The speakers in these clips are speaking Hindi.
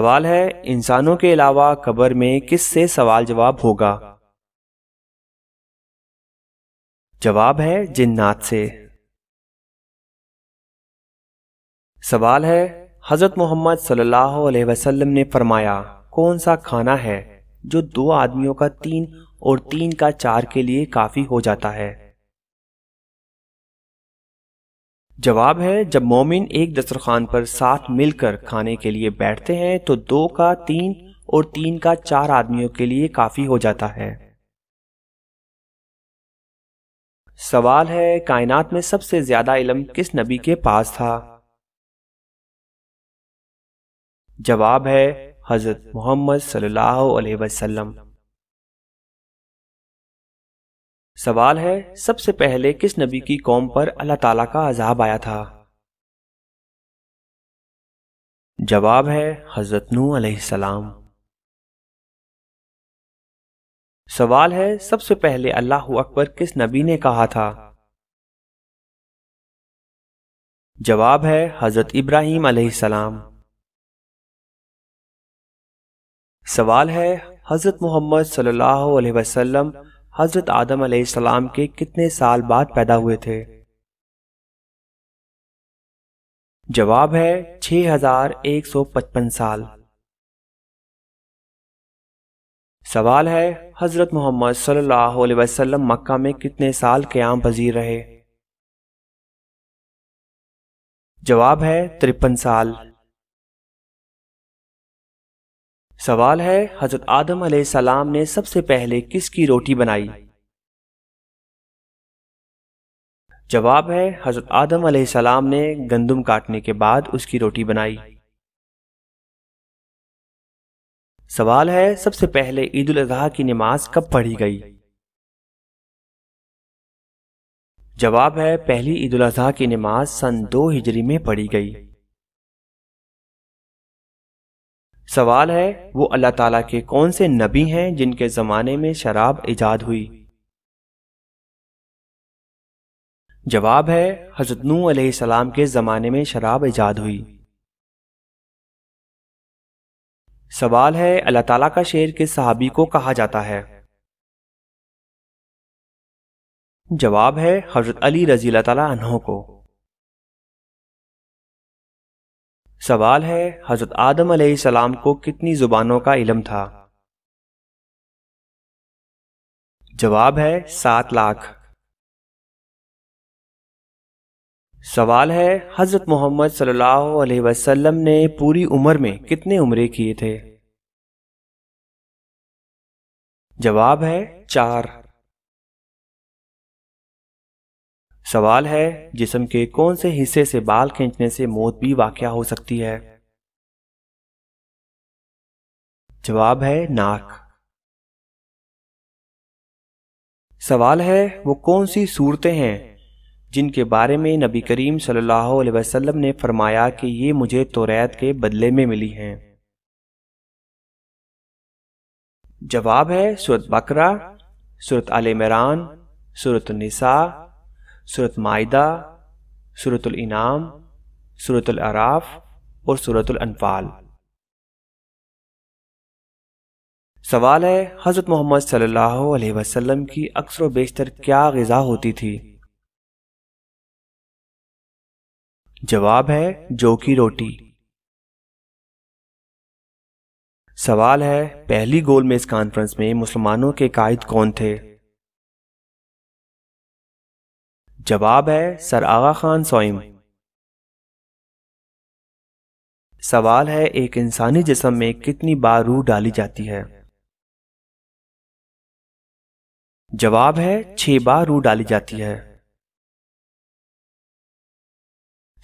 सवाल है इंसानों के अलावा कब्र में किससे सवाल जवाब होगा जवाब है जिन्नात से सवाल है हजरत मोहम्मद सल्लल्लाहु अलैहि वसल्लम ने फरमाया कौन सा खाना है जो दो आदमियों का तीन और तीन का चार के लिए काफी हो जाता है जवाब है जब मोमिन एक दस्तरखान पर साथ मिलकर खाने के लिए बैठते हैं तो दो का तीन और तीन का चार आदमियों के लिए काफी हो जाता है सवाल है कायनात में सबसे ज्यादा इलम किस नबी के पास था जवाब है हजरत मोहम्मद सल्लल्लाहु अलैहि वसल्लम सवाल है सबसे पहले किस नबी की कौम पर अल्लाह ताला का अजाब आया था जवाब है हजरत नू सलाम सवाल है सबसे पहले अल्लाह अकबर किस नबी ने कहा था जवाब है हजरत इब्राहिम सलाम सवाल है हजरत मोहम्मद सल्लल्लाहु अलैहि वसल्लम हज़रत आदम अलैहिस्सलाम के कितने साल बाद पैदा हुए थे जवाब है 6155 साल सवाल है हज़रत मोहम्मद सल्लल्लाहु अलैहि वसल्लम मक्का में कितने साल क्याम पजीर रहे जवाब है तिरपन साल सवाल है हजरत आदम सलाम ने सबसे पहले किसकी रोटी बनाई जवाब है हजरत आदम सलाम ने गंदम काटने के बाद उसकी रोटी बनाई सवाल है सबसे पहले ईद उल अजहा की नमाज कब पढ़ी गई जवाब है पहली ईद उल अजहा की नमाज सन दो हिजरी में पढ़ी गई सवाल है वो अल्लाह ताला के कौन से नबी हैं जिनके ज़माने में शराब इजाद हुई जवाब है हजरत नू सलाम के ज़माने में शराब इजाद हुई सवाल है अल्लाह ताला का शेर किस सहाबी को कहा जाता है जवाब है हजरत अली रजीला तला को सवाल है हज़रत आदम सलाम को कितनी ज़ुबानों का इलम था जवाब है सात लाख सवाल है हज़रत मोहम्मद सल्लल्लाहु अलैहि वसल्लम ने पूरी उम्र में कितने उम्रे किए थे जवाब है चार सवाल है जिसम के कौन से हिस्से से बाल खींचने से मौत भी वाक़ हो सकती है जवाब है नाक सवाल है वो कौन सी सूरतें हैं जिनके बारे में नबी करीम सल्लल्लाहु अलैहि वसल्लम ने फरमाया कि ये मुझे तोरेत के बदले में मिली हैं जवाब है सूरत बकरा सूरत अल इमरान सूरत निसा सूरत मायदा सूरतुल्नाम अराफ और अनफाल सवाल है हज़रत मोहम्मद सल्लल्लाहु अलैहि वसल्लम की अक्सर बेशतर क्या गज़ा होती थी जवाब है जो की रोटी सवाल है पहली गोलमेज कॉन्फ्रेंस में मुसलमानों के कायद कौन थे जवाब है सर आगा खान सोइम सवाल है एक इंसानी जिसम में कितनी बार रूह डाली जाती है जवाब है छह बार रूह डाली जाती है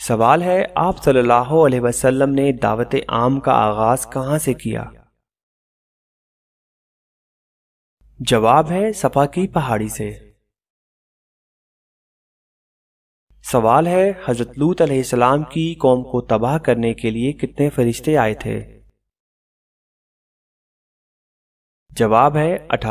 सवाल है आप सल्लल्लाहु अलैहि वसल्लम ने दावत आम का आगाज कहां से किया जवाब है सफा की पहाड़ी से सवाल है हजरत लूत अलैहिस्सलाम की कौम को तबाह करने के लिए कितने फरिश्ते आए थे जवाब है अठारह